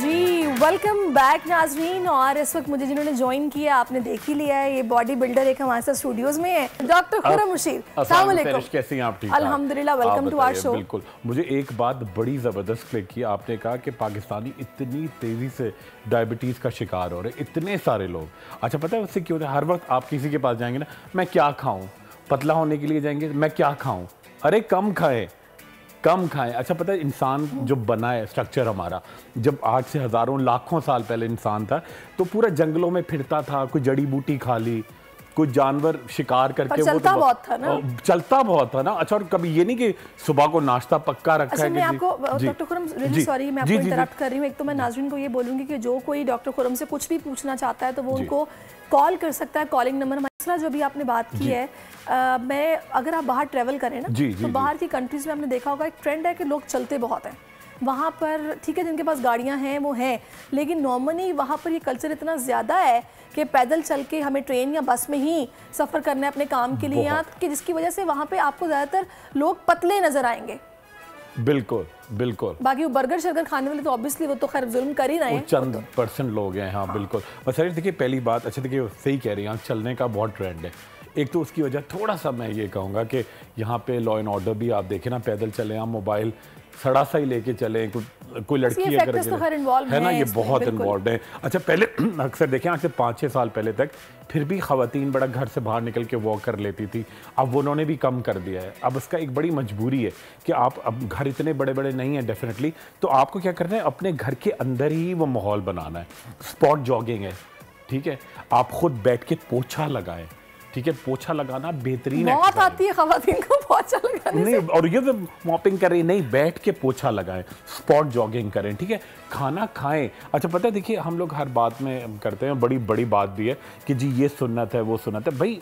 जी welcome back नाजरीन और इस वक्त मुझे जिन्होंने ज्वाइन किया आपने देख ही लिया है ये बॉडी बिल्डर एक हमारे साथ स्टूडियोज में है डॉक्टर खुरम मुशीर कैसे हैं आप ठीक अल्हम्दुलिल्लाह वेलकम टू आर शो बिल्कुल मुझे एक बात बड़ी ज़बरदस्त क्लिक की आपने कहा कि पाकिस्तानी इतनी तेज़ी से डायबिटीज़ का शिकार हो रहे इतने सारे लोग अच्छा पता है उससे क्यों हर वक्त आप किसी के पास जाएंगे ना मैं क्या खाऊँ पतला होने के लिए जाएंगे मैं क्या खाऊँ अरे कम खाएं कम खाएं अच्छा पता है इंसान जो बना है स्ट्रक्चर हमारा जब आठ से हज़ारों लाखों साल पहले इंसान था तो पूरा जंगलों में फिरता था कोई जड़ी बूटी खा ली कुछ जानवर शिकार करके चलता वो तो बहुत था ना चलता बहुत था ना अच्छा और कभी ये नहीं कि सुबह को नाश्ता पक्का रखा अच्छा, है मैं आपको डॉक्टर खुरम रियली सॉरी मैं आपको इंटरप्ट कर रही हूँ एक तो मैं नाजरीन को ये बोलूंगी कि जो कोई डॉक्टर खुरम से कुछ भी पूछना चाहता है तो वो उनको कॉल कर सकता है कॉलिंग नंबर दूसरा जो अभी आपने बात की है आ, मैं अगर आप बाहर ट्रैवल करें ना जी, तो जी, तो बाहर की कंट्रीज़ में हमने देखा होगा एक ट्रेंड है कि लोग चलते बहुत हैं वहाँ पर ठीक है जिनके पास गाड़ियाँ हैं वो हैं लेकिन नॉर्मली वहाँ पर ये कल्चर इतना ज़्यादा है कि पैदल चल के हमें ट्रेन या बस में ही सफ़र करना है अपने काम के लिए यहाँ कि जिसकी वजह से वहाँ पर आपको ज़्यादातर लोग पतले नज़र आएंगे बिल्कुल बिल्कुल बाकी वो बर्गर शर्गर खाने वाले तो ऑब्वियसली वो तो खैर जुल्म कर ही रहे हैं चंद तो। परसेंट लोग हैं हाँ बिल्कुल बस सर देखिए पहली बात अच्छा देखिए सही कह रही हैं हाँ, चलने का बहुत ट्रेंड है एक तो उसकी वजह थोड़ा सा मैं ये कहूँगा कि यहाँ पे लॉ एंड ऑर्डर भी आप देखें ना पैदल चले हम हाँ, मोबाइल सड़ा सा ही लेके चलें कोई कोई लड़की अगर तो है ना ये बहुत इन्वॉल्व है अच्छा पहले अक्सर देखें आज से पाँच छः साल पहले तक फिर भी खातन बड़ा घर से बाहर निकल के वॉक कर लेती थी अब उन्होंने भी कम कर दिया है अब इसका एक बड़ी मजबूरी है कि आप अब घर इतने बड़े बड़े नहीं हैं डेफिनेटली तो आपको क्या करना है अपने घर के अंदर ही वो माहौल बनाना है स्पॉट जॉगिंग है ठीक है आप खुद बैठ के पोछा लगाएं ठीक है पोछा लगाना बेहतरीन बहुत आती है खातन को पोछा लगाना नहीं और ये मॉपिंग तो करें नहीं बैठ के पोछा लगाएं स्पॉट जॉगिंग करें ठीक है खाना खाएं अच्छा पता है देखिए हम लोग हर बात में करते हैं बड़ी बड़ी बात भी है कि जी ये सुन्नत है वो सुन्नत है भाई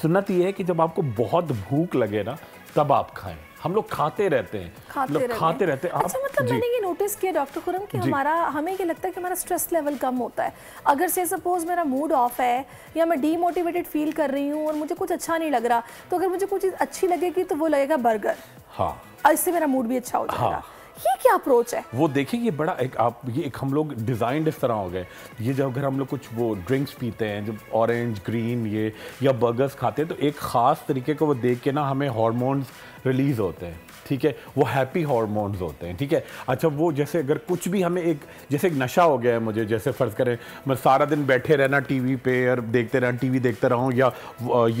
सुन्नत ये है कि जब आपको बहुत भूख लगे ना तब आप खाएं हम लोग खाते रहते हैं खाते लोग रहते खाते रहते हैं अच्छा मतलब मैंने ये नोटिस किया डॉक्टर खुरम कि हमारा हमें ये लगता है कि हमारा स्ट्रेस लेवल कम होता है अगर से सपोज मेरा मूड ऑफ है या मैं डीमोटिवेटेड फील कर रही हूँ और मुझे कुछ अच्छा नहीं लग रहा तो अगर मुझे कुछ चीज़ अच्छी लगेगी तो वो लगेगा बर्गर हाँ इससे मेरा मूड भी अच्छा हो जाएगा हाँ। ये क्या अप्रोच है वो देखिए ये बड़ा एक आप ये एक हम लोग डिजाइंड इस तरह हो गए ये जब अगर हम लोग कुछ वो ड्रिंक्स पीते हैं जब ऑरेंज ग्रीन ये या बर्गर्स खाते हैं तो एक ख़ास तरीके को वो देख के ना हमें हॉर्मोन्स रिलीज होते हैं ठीक है वो हैप्पी हॉर्मोन्स होते हैं ठीक है अच्छा वो जैसे अगर कुछ भी हमें एक जैसे एक नशा हो गया है मुझे जैसे फ़र्ज़ करें मैं सारा दिन बैठे रहना टीवी पे और देखते रहना टीवी देखता रहूँ या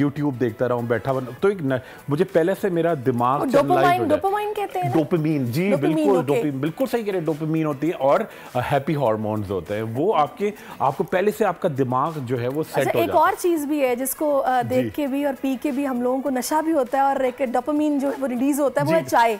यूट्यूब देखता रहूँ बैठा बन तो एक न, मुझे पहले से मेरा दिमाग डोपामाइन कहते हैं डोपामीन जी बिल्कुल बिल्कुल सही कह रहे डोपामीन होती है और हैप्पी हॉर्मोन्स होते हैं वो आपके आपको पहले से आपका दिमाग जो है वो सेट अच्छा, हो एक और चीज़ भी है जिसको देख के भी और पी के भी हम लोगों को नशा भी होता है और एक डोपामीन जो है वो रिलीज होता है वो चाय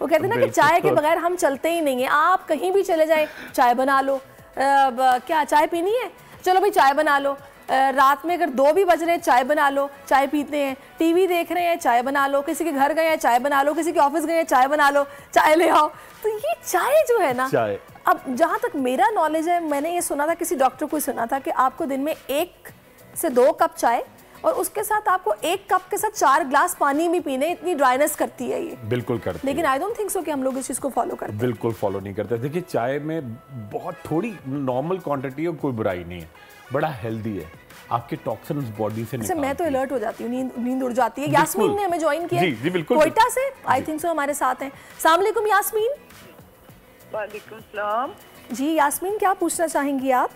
वो कहते हैं ना कि चाय के बगैर हम चलते ही नहीं है आप कहीं भी चले जाए चाय बना लो आ, क्या चाय पीनी है चलो भाई चाय बना लो रात में अगर दो भी बज रहे हैं चाय बना लो चाय पीते हैं टीवी देख रहे हैं चाय बना लो किसी के घर गए हैं चाय बना लो किसी के ऑफिस गए हैं चाय बना लो चाय ले आओ तो ये चाय जो है ना चाय अब जहाँ तक मेरा नॉलेज है मैंने ये सुना था किसी डॉक्टर को सुना था कि आपको दिन में एक से दो कप चाय और उसके साथ आपको एक कप के साथ चार ग्लास पानी भी पीने इतनी ड्राइनेस करती है ये बिल्कुल करती लेकिन आई डोंट थिंक सो कि हम लोग इस चीज़ को फॉलो करते बिल्कुल फॉलो नहीं करते देखिए चाय में बहुत थोड़ी नॉर्मल क्वांटिटी और कोई बुराई नहीं है बड़ा हेल्दी है आपके टॉक्सिन उस बॉडी से अच्छा मैं तो अलर्ट हो जाती हूँ नींद नींद उड़ जाती है यास्मीन ने हमें ज्वाइन किया जी, जी, बिल्कुल कोयटा से आई थिंक सो हमारे साथ हैं सलामकुम यास्मीन वालेकुम सलाम जी यास्मीन क्या पूछना चाहेंगी आप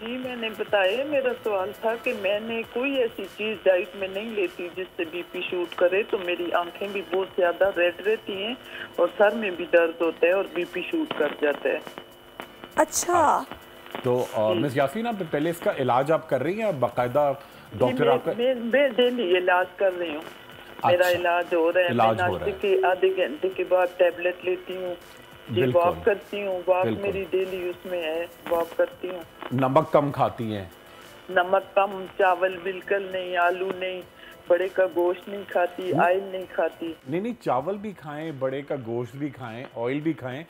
जी मैंने बताया मेरा सवाल था कि मैंने कोई ऐसी चीज़ डाइट में नहीं लेती जिससे बीपी शूट करे तो मेरी आंखें भी बहुत ज़्यादा रेड रहती हैं और सर में भी दर्द होता है और बीपी शूट कर जाता है अच्छा हाँ। तो मिस यासीन आप पहले इसका इलाज आप कर रही हैं बाकायदा डॉक्टर मैं, मैं डेली इलाज कर रही हूँ अच्छा, मेरा इलाज हो रहा है मैं नाश्ते के आधे घंटे के बाद टेबलेट लेती हूँ जी वॉक करती हूँ वॉक मेरी डेली उसमें है वॉक करती हूँ नमक कम खाती हैं नमक कम चावल बिल्कुल नहीं आलू नहीं बड़े का गोश्त नहीं खाती ऑयल नहीं खाती नहीं नहीं चावल भी खाएं बड़े का गोश्त भी खाएं ऑयल भी खाएं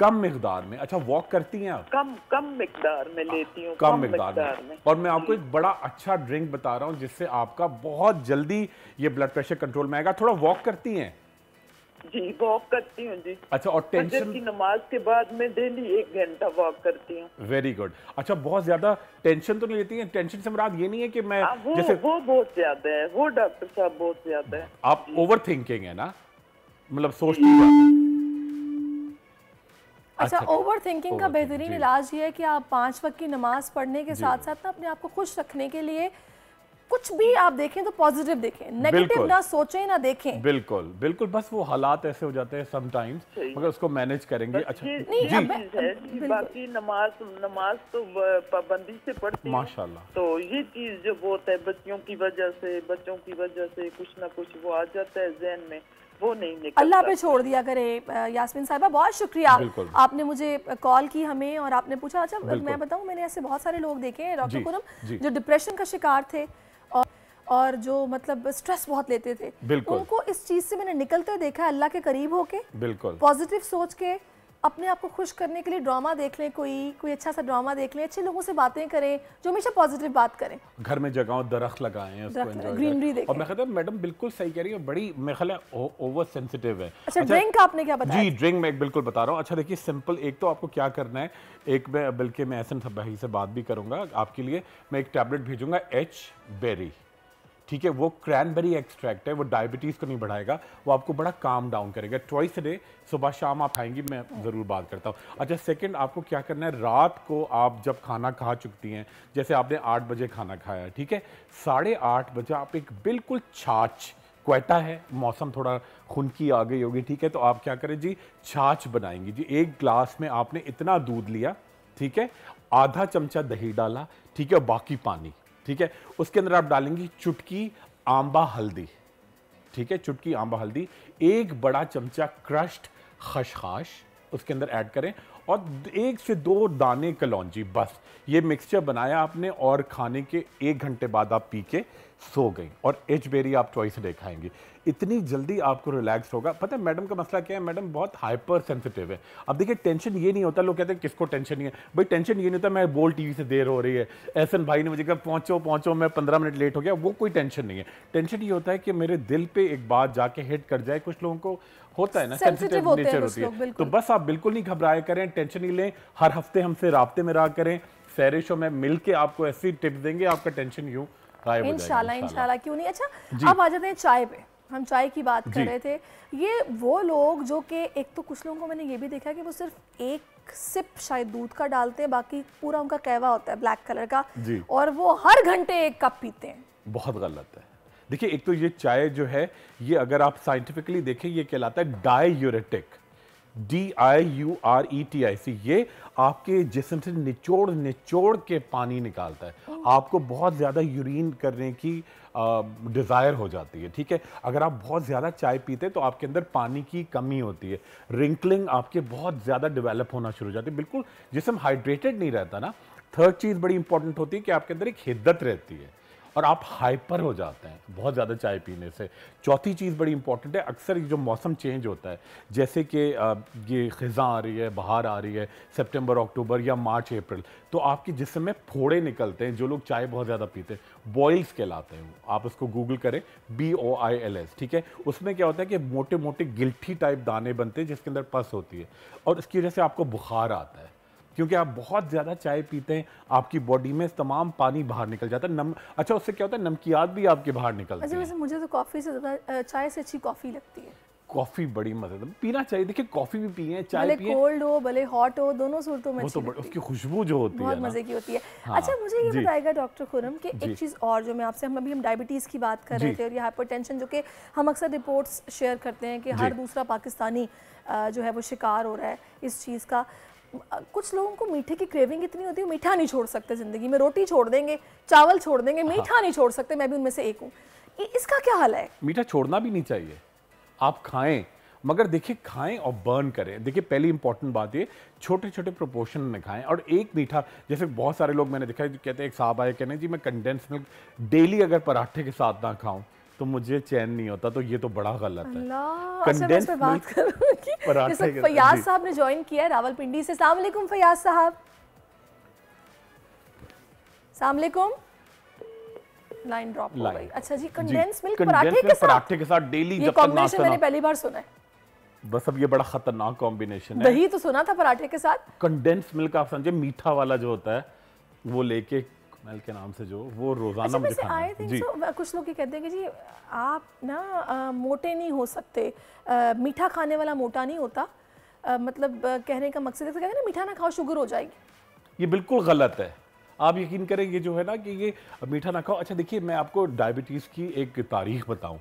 कम मिकदार में अच्छा वॉक करती हैं आप कम कम मिकदार में हाँ, लेती हूँ कम, कम मिकदार में।, में और मैं आपको एक बड़ा अच्छा ड्रिंक बता रहा हूँ जिससे आपका बहुत जल्दी ये ब्लड प्रेशर कंट्रोल में आएगा थोड़ा वॉक करती हैं जी वॉक करती हूँ जी अच्छा और टेंशन की नमाज के बाद मैं डेली एक घंटा वॉक करती हूँ वेरी गुड अच्छा बहुत ज्यादा टेंशन तो नहीं लेती है टेंशन से मुराद ये नहीं है कि मैं आ, हाँ, वो, जैसे वो बहुत ज्यादा है वो डॉक्टर साहब बहुत ज्यादा है आप ओवर थिंकिंग है ना मतलब सोचती है अच्छा ओवर अच्छा। थिंकिंग का बेहतरीन इलाज ये है कि आप पांच वक्त की नमाज पढ़ने के साथ साथ ना अपने आप को खुश रखने के लिए कुछ भी आप देखें तो पॉजिटिव देखें नेगेटिव ना सोचें ना देखें बिल्कुल बिल्कुल बस वो हालात ऐसे हो जाते हैं समटाइम्स मगर उसको मैनेज करेंगे अच्छा ये, जी, जी। बाकी नमाज नमाज तो पाबंदी से पढ़ती माशाल्लाह तो ये चीज जो बहुत है बच्चियों की वजह से बच्चों की वजह से कुछ ना कुछ वो आ जाता है जहन में अल्लाह पे छोड़ दिया करे यास्मिन साहिबा बहुत शुक्रिया आपने मुझे कॉल की हमें और आपने पूछा अच्छा मैं बताऊं मैंने ऐसे बहुत सारे लोग देखे हैं डॉक्टर कुरम जो डिप्रेशन का शिकार थे और जो मतलब स्ट्रेस बहुत लेते थे उनको इस चीज़ से मैंने निकलते देखा अल्लाह के करीब होके बिल्कुल पॉजिटिव सोच के अपने आप को खुश करने के लिए ड्रामा देख लें कोई कोई अच्छा सा ड्रामा देख लें अच्छे लोगों से बातें करें जो हमेशा पॉजिटिव बात करें घर में जगह दरख्त लगाए ग्रीनरी देखें और मैं कहता मैडम बिल्कुल सही कह रही है बड़ी मैं ख्याल ओवर सेंसिटिव है अच्छा, अच्छा ड्रिंक का आपने क्या बताया जी ड्रिंक मैं बिल्कुल बता रहा हूँ अच्छा देखिए सिंपल एक तो आपको क्या करना है एक मैं बल्कि मैं ऐसे भाई से बात भी करूँगा आपके लिए मैं एक टैबलेट भेजूंगा एच बेरी ठीक है वो क्रैनबेरी एक्सट्रैक्ट है वो डायबिटीज़ को नहीं बढ़ाएगा वो आपको बड़ा काम डाउन करेगा ट्वाइस डे सुबह शाम आप खाएंगी मैं ज़रूर बात करता हूँ अच्छा सेकंड आपको क्या करना है रात को आप जब खाना खा चुकती हैं जैसे आपने आठ बजे खाना खाया है ठीक है साढ़े आठ बजे आप एक बिल्कुल छाछ क्वेटा है मौसम थोड़ा खुनकी आ गई होगी ठीक है तो आप क्या करें जी छाछ बनाएंगी जी एक ग्लास में आपने इतना दूध लिया ठीक है आधा चमचा दही डाला ठीक है बाकी पानी ठीक है उसके अंदर आप डालेंगे चुटकी आंबा हल्दी ठीक है चुटकी आंबा हल्दी एक बड़ा चमचा क्रश्ड खशखाश उसके अंदर ऐड करें और एक से दो दाने कलौजी बस ये मिक्सचर बनाया आपने और खाने के एक घंटे बाद आप पी के सो गई और एच बेरी आप चॉइस से खाएंगे इतनी जल्दी आपको रिलैक्स होगा पता है मैडम का मसला क्या है मैडम बहुत हाइपर सेंसिटिव है अब देखिए टेंशन ये नहीं होता लोग कहते हैं किसको टेंशन नहीं है भाई टेंशन ये नहीं होता मैं बोल टीवी से देर हो रही है ऐसा भाई ने मुझे कहा पहुंचो पहुंचो मैं पंद्रह मिनट लेट हो गया वो कोई टेंशन नहीं है टेंशन ये होता है कि मेरे दिल पर एक बात जाके हिट कर जाए कुछ लोगों को होता है ना सेंसिटिव नेचर होती है तो बस आप बिल्कुल नहीं घबराए करें टेंशन नहीं लें हर हफ्ते हमसे रबते में रहा करें फहरिश में मैं मिल के आपको ऐसी टिप देंगे आपका टेंशन यूँ इनशाला इनशाला क्यों नहीं अच्छा अब आ जाते हैं चाय पे हम चाय की बात कर रहे थे ये वो लोग जो कि एक तो कुछ लोगों को मैंने ये भी देखा कि वो सिर्फ एक सिप शायद दूध का डालते हैं बाकी पूरा उनका कहवा होता है ब्लैक कलर का और वो हर घंटे एक कप पीते हैं बहुत गलत है देखिए एक तो ये चाय जो है ये अगर आप साइंटिफिकली देखें ये कहलाता है diuretic D I U R E T I C ये आपके जिसम से निचोड़ निचोड़ के पानी निकालता है आपको बहुत ज़्यादा यूरिन करने की डिज़ायर हो जाती है ठीक है अगर आप बहुत ज़्यादा चाय पीते हैं तो आपके अंदर पानी की कमी होती है रिंकलिंग आपके बहुत ज़्यादा डिवेलप होना शुरू हो जाती है बिल्कुल जिसम हाइड्रेटेड नहीं रहता ना थर्ड चीज़ बड़ी इंपॉर्टेंट होती है कि आपके अंदर एक हिद्दत रहती है और आप हाइपर हो जाते हैं तो बहुत ज़्यादा चाय पीने से चौथी चीज़ बड़ी इंपॉर्टेंट है अक्सर जो मौसम चेंज होता है जैसे कि ये ख़ज़ा आ रही है बाहर आ रही है सितंबर अक्टूबर या मार्च अप्रैल तो आपके जिसम में फोड़े निकलते हैं जो लोग चाय बहुत ज़्यादा पीते हैं बॉइल्स कहलाते हैं आप उसको गूगल करें B O I L S ठीक है उसमें क्या होता है कि मोटे मोटे गिल्ठी टाइप दाने बनते हैं जिसके अंदर पस होती है और इसकी वजह से आपको बुखार आता है क्योंकि आप बहुत ज़्यादा चाय पीते हैं आपकी बॉडी में तमाम पानी बाहर निकल जाता है नम अच्छा उससे क्या होता है नमकियात भी आपके बाहर निकलते अच्छा वैसे मुझे तो कॉफ़ी से ज़्यादा चाय से अच्छी कॉफ़ी लगती है कॉफी बड़ी मजेदार पीना चाहिए देखिए कॉफी भी पिए चाय भले कोल्ड हो भले हॉट हो दोनों सूरतों में वो तो उसकी खुशबू जो होती बहुत है बहुत मजे की होती है हाँ, अच्छा मुझे ये बताएगा डॉक्टर खुरम कि एक चीज और जो मैं आपसे हम अभी हम डायबिटीज की बात कर रहे थे और ये हाइपरटेंशन जो कि हम अक्सर रिपोर्ट्स शेयर करते हैं कि हर दूसरा पाकिस्तानी जो है वो शिकार हो रहा है इस चीज़ का कुछ लोगों को मीठे की क्रेविंग इतनी होती है मीठा नहीं छोड़ सकते ज़िंदगी में रोटी छोड़ देंगे चावल छोड़ देंगे हाँ। मीठा हाँ। नहीं छोड़ सकते मैं भी उनमें से एक हूँ इसका क्या हाल है मीठा छोड़ना भी नहीं चाहिए आप खाएं मगर देखिए खाएं और बर्न करें देखिए पहली इंपॉर्टेंट बात ये छोटे छोटे प्रोपोर्शन में खाएं और एक मीठा जैसे बहुत सारे लोग मैंने देखा है कहते हैं एक साहब आए कहने जी मैं कंडेंस मिल्क डेली अगर पराठे के साथ ना खाऊं तो मुझे चैन नहीं होता तो ये तो बड़ा गलत है कंडेंस अच्छा बात फयाज साहब ने ज्वाइन किया है रावलपिंडी से सलामकुम फयाज साहब सलामकुम लाइन ड्रॉप हो गई अच्छा जी कंडेंस मिल्क पराठे के साथ पराठे के साथ डेली जब तक नाश्ता मैंने पहली बार सुना है बस अब ये बड़ा खतरनाक कॉम्बिनेशन है दही तो सुना था पराठे के साथ कंडेंस मिल्क आप समझे मीठा वाला जो होता है वो लेके मखमल के नाम से जो वो रोजाना अच्छा, आई जी so, कुछ लोग ये कहते हैं कि जी आप ना आ, मोटे नहीं हो सकते आ, मीठा खाने वाला मोटा नहीं होता आ, मतलब आ, कहने का मकसद कहते हैं ना मीठा ना खाओ शुगर हो जाएगी ये बिल्कुल गलत है आप यकीन करें ये जो है ना कि ये मीठा ना खाओ अच्छा देखिए मैं आपको डायबिटीज़ की एक तारीख बताऊं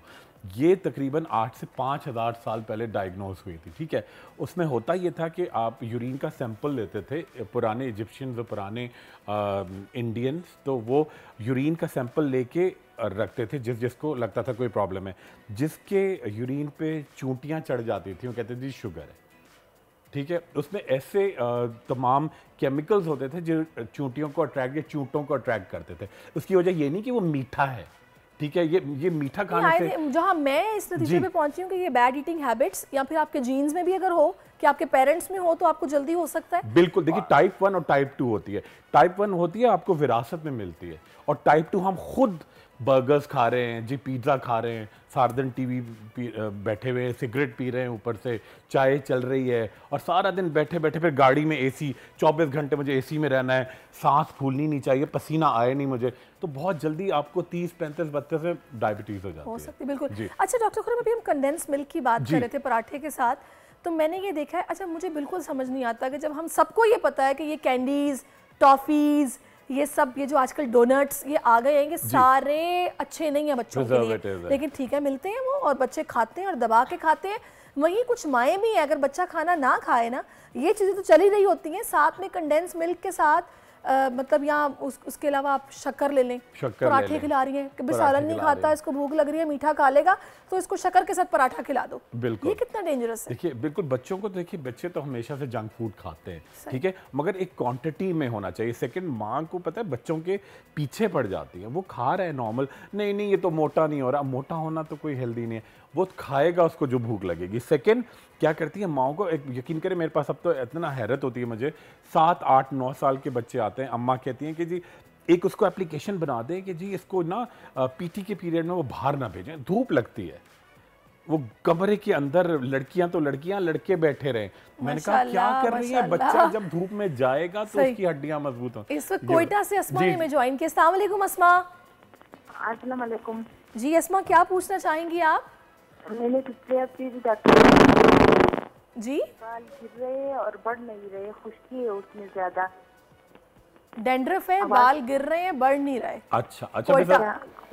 ये तकरीबन आठ से पाँच हज़ार साल पहले डायग्नोज हुई थी ठीक है उसमें होता ये था कि आप यूरिन का सैंपल लेते थे पुराने इजिप्शियन और पुराने इंडियंस तो वो यूरिन का सैंपल लेके रखते थे जिस जिसको लगता था कोई प्रॉब्लम है जिसके यूरिन पे चूंटियाँ चढ़ जाती थी वो कहते थे शुगर है ठीक है उसमें ऐसे तमाम केमिकल्स होते थे जो चूंटियों को अट्रैक्ट या चूंटों को अट्रैक्ट करते थे उसकी वजह ये नहीं कि वो मीठा है ठीक है ये ये मीठा खाने से जहाँ मैं इस नतीजे पे पहुंची हूँ कि ये बैड ईटिंग हैबिट्स या फिर आपके जीन्स में भी अगर हो कि आपके पेरेंट्स में हो तो आपको जल्दी हो सकता है बिल्कुल देखिए टाइप हाँ। वन और टाइप टू होती है टाइप वन होती है आपको विरासत में मिलती है और टाइप टू हम खुद बर्गर्स खा रहे हैं जी पिज़्ज़ा खा रहे हैं सारा दिन टीवी बैठे हुए हैं सिगरेट पी रहे हैं ऊपर से चाय चल रही है और सारा दिन बैठे बैठे फिर गाड़ी में एसी 24 घंटे मुझे एसी में रहना है सांस फूलनी नहीं चाहिए पसीना आए नहीं मुझे तो बहुत जल्दी आपको 30 पैंतीस बत्तीस में डायबिटीज़ हो जाती हो सकती है बिल्कुल जी अच्छा डॉक्टर खुरम अभी हम कंडेंस मिल्क की बात कर रहे थे पराठे के साथ तो मैंने ये देखा है अच्छा मुझे बिल्कुल समझ नहीं आता कि जब हम सबको ये पता है कि ये कैंडीज़ टॉफ़ीज़ ये सब ये जो आजकल डोनट्स ये आ गए हैं ये सारे अच्छे नहीं है बच्चों के लिए लेकिन ठीक है मिलते हैं वो और बच्चे खाते हैं और दबा के खाते हैं वहीं कुछ माएँ भी हैं अगर बच्चा खाना ना खाए ना ये चीज़ें तो चली रही होती हैं साथ में कंडेंस मिल्क के साथ आ, मतलब यहाँ उस, उसके अलावा आप शक्कर ले लें पराठे ले खिला रही हैं कभी सालन नहीं खाता इसको भूख लग रही है मीठा खा लेगा तो इसको शक्कर के साथ पराठा खिला दो बिल्कुल ये कितना डेंजरस है देखिए बिल्कुल बच्चों को तो देखिए बच्चे तो हमेशा से जंक फूड खाते हैं ठीक है मगर एक क्वांटिटी में होना चाहिए सेकेंड माँ को पता है बच्चों के पीछे पड़ जाती है वो खा रहे हैं नॉर्मल नहीं नहीं ये तो मोटा नहीं हो रहा मोटा होना तो कोई हेल्दी नहीं है वो खाएगा उसको जो भूख लगेगी सेकेंड क्या करती है माओ को एक यकीन करें मेरे पास अब तो इतना हैरत होती है मुझे सात आठ नौ साल के बच्चे आते हैं अम्मा कहती हैं कि जी एक उसको एप्लीकेशन बना दें कि जी इसको ना पीटी के पीरियड में वो बाहर ना भेजें धूप लगती है वो कमरे के अंदर लड़कियां तो लड़कियां लड़के बैठे रहे मैंने कहा क्या कर रही है बच्चा जब धूप में जाएगा तो उसकी हड्डियां मजबूत हो इस वक्त कोयटा से अस्मा ने में ज्वाइन किया अस्सलाम वालेकुम अस्मा अस्सलाम वालेकुम जी अस्मा क्या पूछना चाहेंगी आप मैंने पिछले हफ्ते भी डॉक्टर जी बाल गिर रहे हैं और बढ़ नहीं रहे खुश्की है उसमें ज्यादा डेंड्रफ है बाल गिर रहे हैं बढ़ नहीं रहे अच्छा अच्छा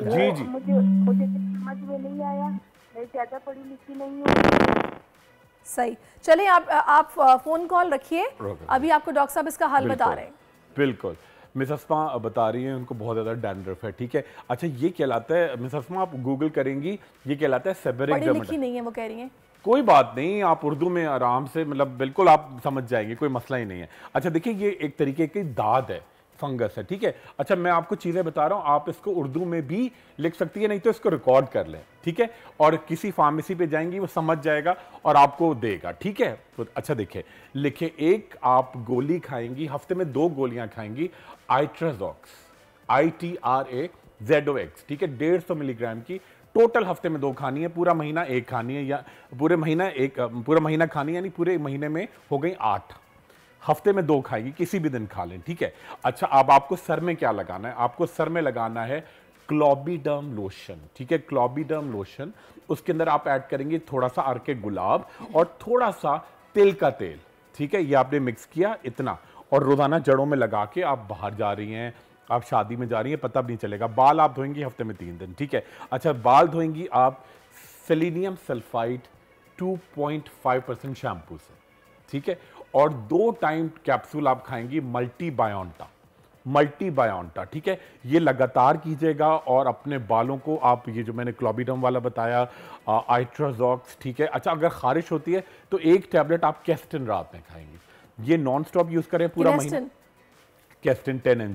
जी जी मुझे मुझे समझ में नहीं आया मैं ज्यादा पढ़ी लिखी नहीं हूँ सही चलिए आप आप फोन कॉल रखिए अभी आपको डॉक्टर साहब इसका हल बता रहे हैं बिल्कुल मिस बता रही हैं उनको बहुत ज़्यादा डैंड्रफ है ठीक है अच्छा ये कहलाता है मिस आप गूगल करेंगी ये कहलाता है सेबरिक नहीं है वो कह रही हैं कोई बात नहीं आप उर्दू में आराम से मतलब बिल्कुल आप समझ जाएंगे कोई मसला ही नहीं है अच्छा देखिए ये एक तरीके की दाद है फंगस है ठीक है अच्छा मैं आपको चीज़ें बता रहा हूँ आप इसको उर्दू में भी लिख सकती है नहीं तो इसको रिकॉर्ड कर लें ठीक है और किसी फार्मेसी पे जाएंगी वो समझ जाएगा और आपको देगा ठीक है तो अच्छा देखिए लिखे एक आप गोली खाएंगी हफ्ते में दो गोलियाँ खाएंगी Itrazox I T R A Z O X ठीक है डेढ़ सौ मिलीग्राम की टोटल हफ्ते में दो खानी है पूरा महीना एक खानी है या पूरे महीना एक पूरा महीना खानी है यानी पूरे महीने में हो गई आठ हफ्ते में दो खाएगी किसी भी दिन खा लें ठीक है अच्छा अब आपको सर में क्या लगाना है आपको सर में लगाना है क्लॉबीडर्म लोशन ठीक है क्लॉबीडर्म लोशन उसके अंदर आप ऐड करेंगे थोड़ा सा अर्के के गुलाब और थोड़ा सा तिल का तेल ठीक है ये आपने मिक्स किया इतना और रोज़ाना जड़ों में लगा के आप बाहर जा रही हैं आप शादी में जा रही हैं पता भी नहीं चलेगा बाल आप धोएंगी हफ्ते में तीन दिन ठीक है अच्छा बाल धोएंगी आप सेलिनियम सल्फाइड 2.5 परसेंट शैम्पू से ठीक है और दो टाइम कैप्सूल आप खाएंगी मल्टी मल्टीबायोन्टा ठीक है ये लगातार कीजिएगा और अपने बालों को आप ये जो मैंने क्लोबिडम वाला बताया आइट्राजॉक्स ठीक है अच्छा अगर खारिश होती है तो एक टैबलेट आप कैस्टिन रात में खाएंगे ये नॉन स्टॉप यूज़ करें पूरा महीना कैस्टिन टेन एम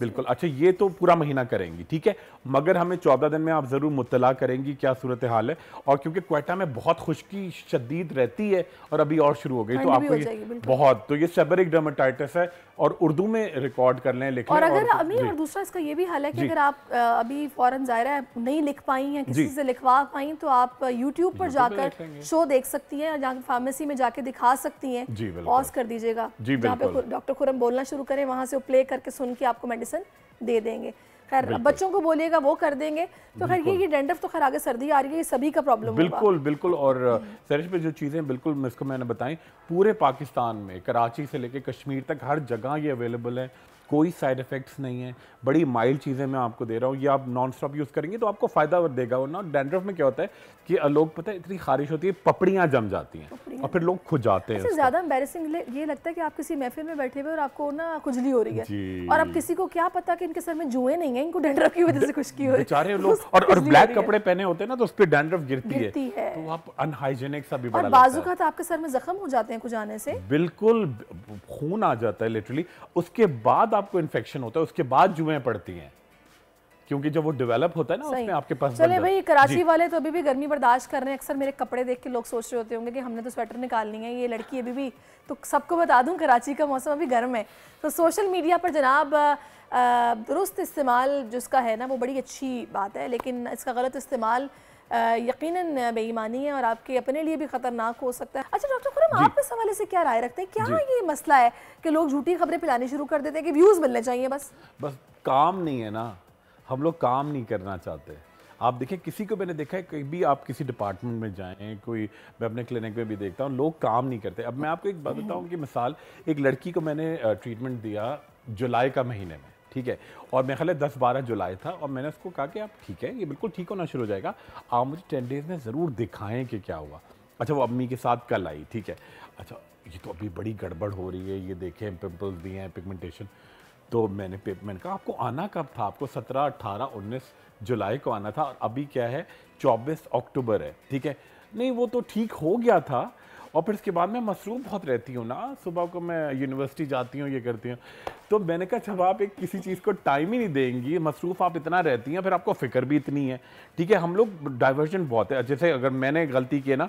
बिल्कुल अच्छा ये तो पूरा महीना करेंगी ठीक है मगर हमें चौदह दिन में आप ज़रूर मुतला करेंगी क्या सूरत हाल है और क्योंकि क्वेटा में बहुत खुश्की शदीद रहती है और अभी और शुरू हो गई हाँ, तो आपको बहुत तो ये सेबरिक डर्माटाइटिस है और उर्दू में रिकॉर्ड कर लें लिख और अगर और, अमी और दूसरा इसका ये भी हल है कि अगर आप अभी फ़ौरन ज़ायरा नहीं लिख पाई हैं किसी से लिखवा पाई तो आप यूट्यूब पर जाकर शो देख सकती हैं और फार्मेसी में जाके दिखा सकती हैं पॉज कर दीजिएगा जहाँ पे डॉक्टर खुरम बोलना शुरू करें वहाँ से प्ले करके सुन के आपको मेडिसिन दे देंगे खैर बच्चों को बोलिएगा वो कर देंगे तो खैर ये डेंडफ तो खैर आगे सर्दी आ रही है ये सभी का प्रॉब्लम बिल्कुल बिल्कुल और सरिश पे जो चीज़ें बिल्कुल इसको मैंने बताई पूरे पाकिस्तान में कराची से लेकर कश्मीर तक हर जगह ये अवेलेबल है कोई साइड इफ़ेक्ट्स नहीं है बड़ी माइल्ड चीज़ें मैं आपको दे रहा हूँ ये आप नॉन स्टॉप यूज़ करेंगे तो आपको फ़ायदा देगा वरना डेंड्रफ में क्या होता है कि लोग पता है इतनी खारिश होती है पपड़ियाँ जम जाती हैं और फिर लोग खुद जाते हैं अच्छा, ज़्यादा एम्बेसिंग ये लगता है कि आप किसी महफिल में बैठे हुए और आपको ना खुजली हो रही है और अब किसी को क्या पता कि इनके सर में जुए नहीं है इनको डेंड्रफ की वजह से कुछ की हो रही लोग और ब्लैक कपड़े पहने होते हैं ना तो उस पर डेंड्रफ गिरती है तो आप अनहाइजेनिक सा भी बड़ा बाजू का तो आपके सर में जख्म हो जाते हैं कुछ आने से बिल्कुल खून आ जाता है लिटरली उसके बाद आपको इन्फेक्शन होता है उसके बाद जुएँ पड़ती हैं क्योंकि जब वो डेवलप होता है ना उसमें आपके पास चले भाई कराची वाले तो अभी भी गर्मी बर्दाश्त कर रहे हैं अक्सर मेरे कपड़े देख के लोग सोच रहे होते होंगे कि हमने तो स्वेटर निकालनी है ये लड़की अभी भी तो सबको बता दूं कराची का मौसम अभी गर्म है तो सोशल मीडिया पर जनाब दुरुस्त इस्तेमाल जिसका है ना वो बड़ी अच्छी बात है लेकिन इसका गलत इस्तेमाल यकीनन बेईमानी है और आपके अपने लिए भी ख़तरनाक हो सकता है अच्छा डॉक्टर खुरम आप इस हवाले से क्या राय रखते हैं क्या ये मसला है कि लोग झूठी खबरें पिलानी शुरू कर देते हैं कि व्यूज़ मिलने चाहिए बस बस काम नहीं है ना हम लोग काम नहीं करना चाहते आप देखें किसी को मैंने देखा है कहीं भी आप किसी डिपार्टमेंट में जाएं कोई मैं अपने क्लिनिक में भी देखता हूँ लोग काम नहीं करते अब मैं आपको एक बात बताऊँ कि मिसाल एक लड़की को मैंने ट्रीटमेंट दिया जुलाई का महीने में ठीक है और मेरा ख्याल दस बारह जुलाई था और मैंने उसको कहा कि आप ठीक है ये बिल्कुल ठीक होना शुरू हो जाएगा आप मुझे टेन डेज़ में ज़रूर दिखाएं कि क्या हुआ अच्छा वो अम्मी के साथ कल आई ठीक है अच्छा ये तो अभी बड़ी गड़बड़ हो रही है ये देखें पिम्पल्स भी हैं पिगमेंटेशन तो मैंने मैंने कहा आपको आना कब था आपको सत्रह अट्ठारह उन्नीस जुलाई को आना था और अभी क्या है चौबीस अक्टूबर है ठीक है नहीं वो तो ठीक हो गया था और फिर इसके बाद मैं मसरूफ़ बहुत रहती हूँ ना सुबह को मैं यूनिवर्सिटी जाती हूँ ये करती हूँ तो मैंने कहा जब आप एक किसी चीज़ को टाइम ही नहीं देंगी मसरूफ़ आप इतना रहती हैं फिर आपको फ़िक्र भी इतनी है ठीक है हम लोग डाइवर्जन बहुत है जैसे अगर मैंने गलती की ना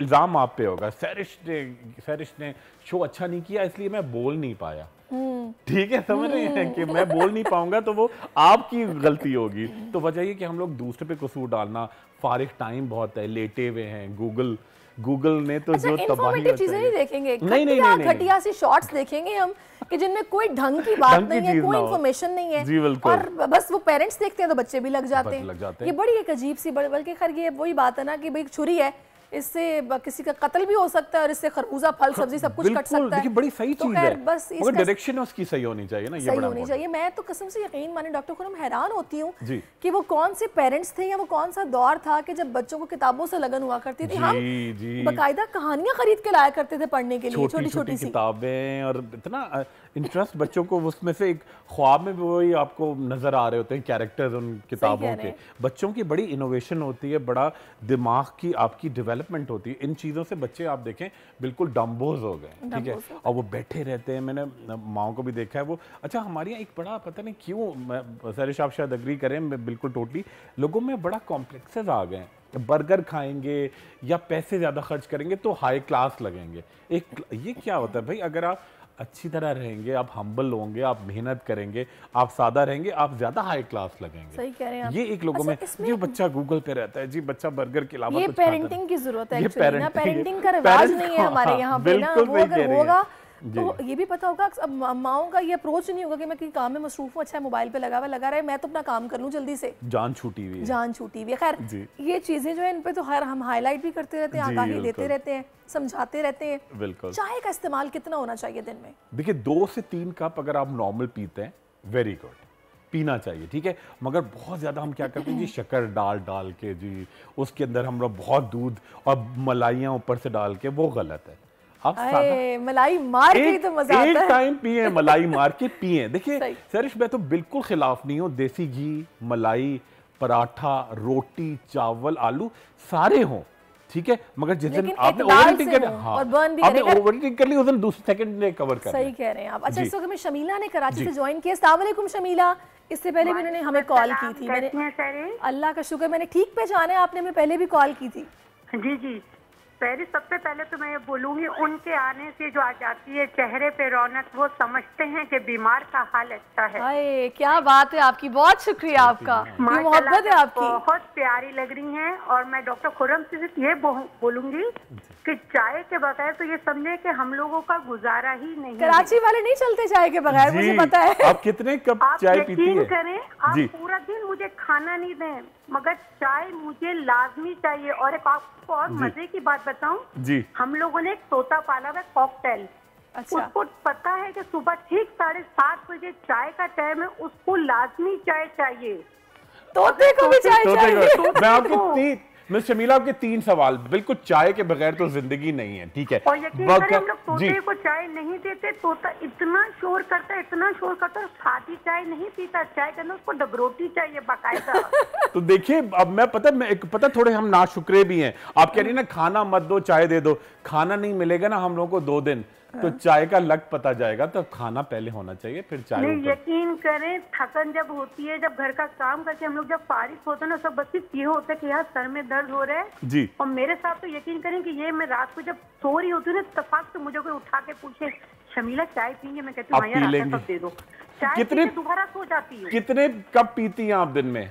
इल्ज़ाम आप पे होगा सैरिश ने सैरिश ने शो अच्छा नहीं किया इसलिए मैं बोल नहीं पाया हम्म। ठीक है समझ रहे हैं कि मैं बोल नहीं पाऊंगा तो वो आपकी गलती होगी तो वजह ये कि हम लोग दूसरे पे कसूर डालना फारिग टाइम बहुत है लेटे हुए हैं गूगल गूगल ने तो अच्छा, जो तबाही चीजें नहीं देखेंगे नहीं नहीं नहीं घटिया सी शॉर्ट्स देखेंगे हम कि जिनमें कोई ढंग की बात नहीं है कोई इन्फॉर्मेशन नहीं है जी और बस वो पेरेंट्स देखते हैं तो बच्चे भी लग जाते हैं लग जाते हैं ये बड़ी एक अजीब सी बड़ी बल्कि खैर ये वही बात है ना कि भाई छुरी है इससे किसी का कत्ल भी हो सकता है और इससे खरबूजा फल सब्जी सब कुछ कट सकता है बड़ी सही तो चीज है बस डायरेक्शन उसकी सही होनी चाहिए ना ये सही होनी चाहिए मैं तो कसम से यकीन माने डॉक्टर खुरम हैरान होती हूँ कि वो कौन से पेरेंट्स थे या वो कौन सा दौर था कि जब बच्चों को किताबों से लगन हुआ करती थी हम बाकायदा कहानियां खरीद के लाया करते थे पढ़ने के लिए छोटी छोटी किताबें और इतना इंटरेस्ट बच्चों को उसमें से एक ख्वाब में वो ही आपको नज़र आ रहे होते हैं कैरेक्टर्स उन किताबों के बच्चों की बड़ी इनोवेशन होती है बड़ा दिमाग की आपकी डेवलपमेंट होती है इन चीज़ों से बच्चे आप देखें बिल्कुल डम्बोज हो गए ठीक है और वो बैठे रहते हैं मैंने माओ को भी देखा है वो अच्छा हमारे यहाँ एक बड़ा पता नहीं क्यों सरिश आप शायद अग्री करें मैं बिल्कुल टोटली लोगों में बड़ा कॉम्प्लेक्सेज आ गए हैं बर्गर खाएंगे या पैसे ज़्यादा खर्च करेंगे तो हाई क्लास लगेंगे एक ये क्या होता है भाई अगर आप अच्छी तरह रहेंगे आप हम्बल होंगे आप मेहनत करेंगे आप सादा रहेंगे आप ज्यादा हाई क्लास लगेंगे सही कह रहे हैं ये एक लोगों अच्छा, में जी बच्चा गूगल पे रहता है जी बच्चा बर्गर के अलावा ये पेरेंटिंग की जरूरत है पेरेंटिंग का रिवाज नहीं है हाँ, हमारे यहाँ बिल्कुल होगा तो ये भी पता होगा अब माओ का ये अप्रोच नहीं होगा कि मैं किसी काम में मसरूफ हूँ अच्छा मोबाइल पे लगा हुआ लगा रहा है मैं तो अपना काम कर लूँ जल्दी से जान छूटी हुई जान छूटी हुई खैर ये चीज़ें जो है इन पे तो हर हम हाईलाइट भी करते रहते हैं आगाही देते रहते हैं समझाते रहते हैं बिल्कुल चाय का इस्तेमाल कितना होना चाहिए दिन में देखिए दो से तीन कप अगर आप नॉर्मल पीते हैं वेरी गुड पीना चाहिए ठीक है मगर बहुत ज़्यादा हम क्या करते हैं जी शक्कर डाल डाल के जी उसके अंदर हम लोग बहुत दूध और मलाइयाँ ऊपर से डाल के वो गलत है आप मलाई मार के तो मजा आता टाइम पिए मलाई मार के पिए देखिए सरिश मैं तो बिल्कुल खिलाफ नहीं हूँ देसी घी मलाई पराठा रोटी चावल आलू सारे हों ठीक है मगर जिस दिन आपने ओवरटेक कर हाँ और बर्न भी आपने कर ली उस दिन दूसरे सेकंड ने कवर कर सही कह रहे हैं आप अच्छा इस वक्त में शमीला ने कराची से ज्वाइन किया शमीला इससे पहले भी उन्होंने हमें कॉल की थी मैंने अल्लाह का शुक्र मैंने ठीक पहचाना है आपने हमें पहले भी कॉल की थी जी जी पहले सबसे पहले तो मैं ये बोलूंगी उनके आने से जो आ जाती है चेहरे पे रौनक वो समझते हैं कि बीमार का हाल अच्छा है आए, क्या बात है आपकी बहुत शुक्रिया आपका मोहब्बत है आपकी बहुत प्यारी लग रही हैं और मैं डॉक्टर खुरम से सिर्फ ये बोलूंगी कि चाय के बगैर तो ये समझे कि हम लोगों का गुजारा ही नहीं कराची वाले नहीं चलते चाय के बगैर मुझे पता है आप कितने कप चाय यकीन करें आप पूरा दिन मुझे खाना नहीं दें मगर चाय मुझे लाजमी चाहिए और एक आपको और मजे की बात बताऊं जी हम लोगों ने एक तोता पाला हुआ कॉकटेल अच्छा। उसको पता है कि सुबह ठीक साढ़े सात बजे चाय का टाइम है उसको लाजमी चाय चाहिए तोते को भी चाय चाहिए मैं आपको तो मिस शमीला आपके तीन सवाल बिल्कुल चाय के बगैर तो जिंदगी नहीं है ठीक है और यकीन बग... हम लोग तोते को चाय नहीं देते तोता तो इतना शोर करता इतना शोर करता है खाती चाय नहीं पीता चाय करना उसको डबरोटी चाहिए बाकायदा तो देखिए अब मैं पता मैं पता थोड़े हम नाशुक्रे भी हैं आप कह रही ना खाना मत दो चाय दे दो खाना नहीं मिलेगा ना हम लोगों को दो दिन तो हाँ। चाय का लग पता जाएगा तो खाना पहले होना चाहिए फिर चाय नहीं यकीन करें थकन जब होती है जब घर का काम करके हम लोग जब पारिश होते हैं ना सब बस ये होता है कि यार सर में दर्द हो रहा है जी और मेरे साथ तो यकीन करें कि ये मैं रात को जब सो रही होती हूँ ना तफाक तो मुझे कोई उठा के पूछे शमीला चाय पीएंगे मैं कहती हूँ यार दे दो चाय कितने दोबारा सो जाती है कितने कप पीती है आप दिन में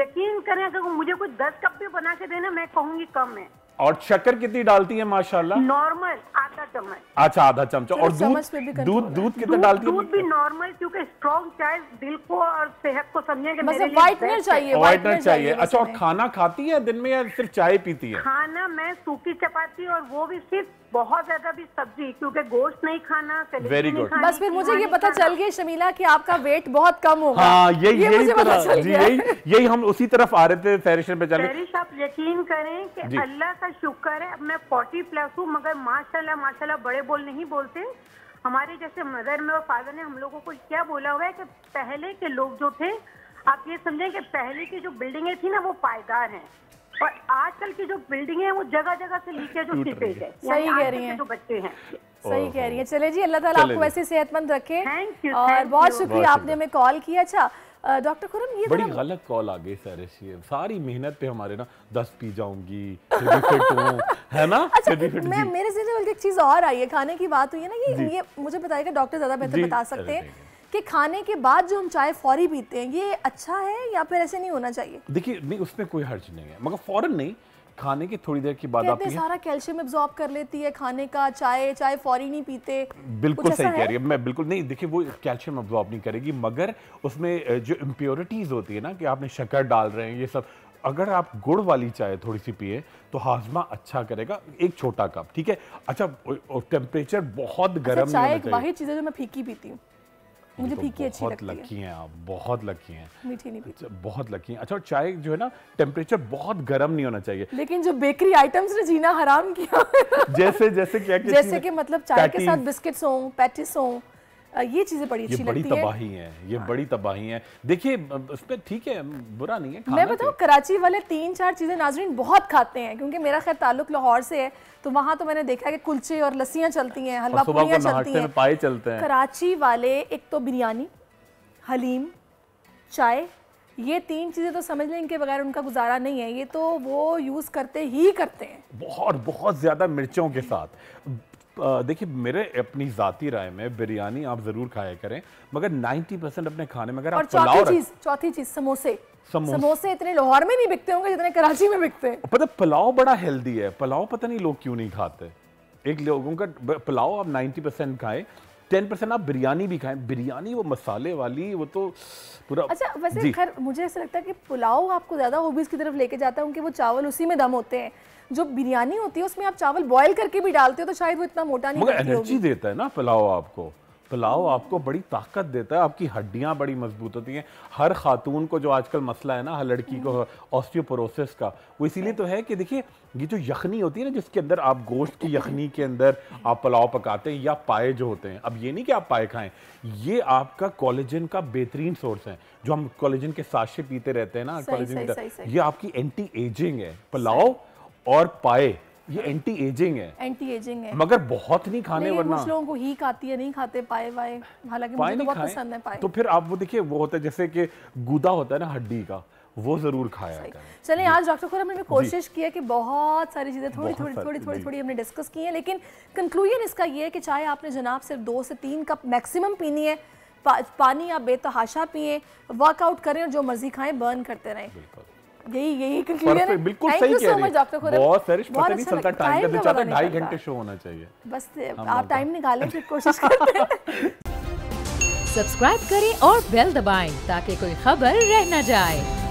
यकीन करें अगर मुझे कुछ दस कप भी बना के देना मैं कहूँगी कम है और शक्कर कितनी डालती है माशाल्लाह नॉर्मल आधा चम्मच अच्छा आधा चम्मच और दूध दूध दूध कितना डालती दूध भी नॉर्मल क्योंकि स्ट्रॉन्ग चाय दिल को और सेहत को समझे व्हाइटनर मतलब चाहिए व्हाइटनर चाहिए अच्छा और खाना खाती है दिन में या सिर्फ चाय पीती है खाना मैं सूखी चपाती और वो भी सिर्फ बहुत ज्यादा भी सब्जी क्योंकि गोश्त नहीं खाना वेरी गुड बस फिर मुझे ये पता चल गया शमीला कि आपका वेट बहुत कम होगा हाँ, ये, ये यही पता चल गया यही यही हम उसी तरफ आ रहे थे पे आप यकीन करें कि अल्लाह का शुक्र है मैं 40 प्लस हूँ मगर माशाल्लाह माशाल्लाह बड़े बोल नहीं बोलते हमारे जैसे मदर में और फादर ने हम लोगों को क्या बोला हुआ है कि पहले के लोग जो थे आप ये समझें कि पहले की जो बिल्डिंगें थी ना वो पायदार हैं और आजकल की जो बिल्डिंग है वो जगह जगह से लीकेज जो सीपेज है सही कह रही है जो बच्चे हैं सही कह रही है चले जी अल्लाह ताला आपको वैसे सेहतमंद रखे और बहुत शुक्रिया आपने हमें कॉल किया अच्छा डॉक्टर खुरम ये बड़ी गलत कॉल आ गई सर सारी मेहनत पे हमारे ना दस पी जाऊंगी है ना अच्छा मैं मेरे से एक चीज और आई है खाने की बात हुई है ना ये ये मुझे बताएगा डॉक्टर ज्यादा बेहतर बता सकते हैं कि खाने के बाद जो हम चाय फौरी पीते हैं ये अच्छा है या फिर ऐसे नहीं होना चाहिए देखिए नहीं उसमें कोई हर्ज नहीं है मगर फौरन नहीं खाने की थोड़ी देर के बाद आप सारा कैल्शियम एब्जॉर्ब कर लेती है खाने का चाय चाय फौरी नहीं पीते बिल्कुल सही कह रही है मैं बिल्कुल नहीं देखिए वो कैल्शियम एब्जॉर्ब नहीं करेगी मगर उसमें जो इम्प्योरिटीज होती है ना कि आपने शक्कर डाल रहे हैं ये सब अगर आप गुड़ वाली चाय थोड़ी सी पिए तो हाजमा अच्छा करेगा एक छोटा कप ठीक है अच्छा और टेम्परेचर बहुत गर्म अच्छा, चाय एक वही चीज़ है जो मैं फीकी पीती हूँ मुझे तो फीकी अच्छी बहुत लकी हैं आप बहुत लकी हैं मीठी नहीं पीती अच्छा, बहुत लकी हैं अच्छा और चाय जो है ना टेम्परेचर बहुत गर्म नहीं होना चाहिए लेकिन जो बेकरी आइटम्स ने जीना हराम किया जैसे जैसे क्या जैसे कि मतलब चाय के साथ बिस्किट्स हों पैटिस हों ये चीजें बड़ी अच्छी लगती तबाही है।, है ये हाँ। बड़ी तबाही है देखिए उस पर ठीक है बुरा नहीं है मैं बताऊँ कराची वाले तीन चार चीजें नाजरीन बहुत खाते हैं क्योंकि मेरा खैर ताल्लुक लाहौर से है तो वहाँ तो मैंने देखा है कि कुलचे और लस्सियाँ चलती हैं हलवा पूड़ियाँ चलती हैं पाए चलते हैं कराची वाले एक तो बिरयानी हलीम चाय ये तीन चीज़ें तो समझ लें इनके बगैर उनका गुजारा नहीं है ये तो वो यूज़ करते ही करते हैं बहुत बहुत ज़्यादा मिर्चों के साथ देखिए मेरे अपनी जाती राय में बिरयानी आप जरूर खाया करें मगर 90 परसेंट अपने खाने में अगर आप पुलाव चीज चौथी चीज समोसे समोसे।, समोसे इतने लाहौर में नहीं बिकते होंगे जितने कराची में बिकते हैं पता पुलाव बड़ा हेल्दी है पुलाव पता नहीं लोग क्यों नहीं खाते एक लोगों का पुलाव आप 90 परसेंट खाएं टेन परसेंट आप बिरयानी भी खाएं बिरयानी वो मसाले वाली वो तो पूरा अच्छा वैसे खैर मुझे ऐसा लगता है कि पुलाव आपको ज़्यादा हॉबीज़ की तरफ लेके जाता है उनके वो चावल उसी में दम होते हैं जो बिरयानी होती है उसमें आप चावल बॉयल करके भी डालते हो तो शायद वो इतना मोटा नहीं एनर्जी देता है ना पुलाव आपको पुलाव आपको बड़ी ताकत देता है आपकी हड्डियाँ बड़ी मजबूत होती हैं हर खातून को जो आजकल मसला है ना हर लड़की को ऑस्टियोपोरोसिस का वो इसीलिए तो है कि देखिए ये जो यखनी होती है ना जिसके अंदर आप गोश्त की यखनी के अंदर आप पुलाव पकाते हैं या पाए जो होते हैं अब ये नहीं कि आप पाए खाएं ये आपका कॉलेजन का बेहतरीन सोर्स है जो हम कॉलेजन के साशे पीते रहते हैं ना कॉलेजन ये आपकी एंटी एजिंग है पुलाव और पाए ये एंटी एजिंग है एंटी एजिंग है मगर बहुत नहीं खाने नहीं, वरना कुछ लोगों को ही खाती है नहीं खाते पाए वाए हालांकि मुझे तो बहुत पसंद है पाए तो फिर आप वो देखिए वो होता है जैसे कि गुदा होता है ना हड्डी का वो जरूर खाया चले आज डॉक्टर खुरम ने कोशिश की है कि बहुत सारी चीज़ें थोड़ी थोड़ी थोड़ी थोड़ी थोड़ी हमने डिस्कस की है लेकिन कंक्लूजन इसका ये है कि चाहे आपने जनाब सिर्फ दो से तीन कप मैक्सिमम पीनी है पानी आप बेतहाशा पिए वर्कआउट करें और जो मर्जी खाएं बर्न करते रहें यही यही कंक्लूजन है बिल्कुल सही कह रही डॉक्टर बहुत सारे पता नहीं अच्छा चलता टाइम का दिखाता ढाई घंटे शो होना चाहिए बस हाँ, आप टाइम निकालें फिर कोशिश करते हैं सब्सक्राइब करें और बेल दबाएं ताकि कोई खबर रह न जाए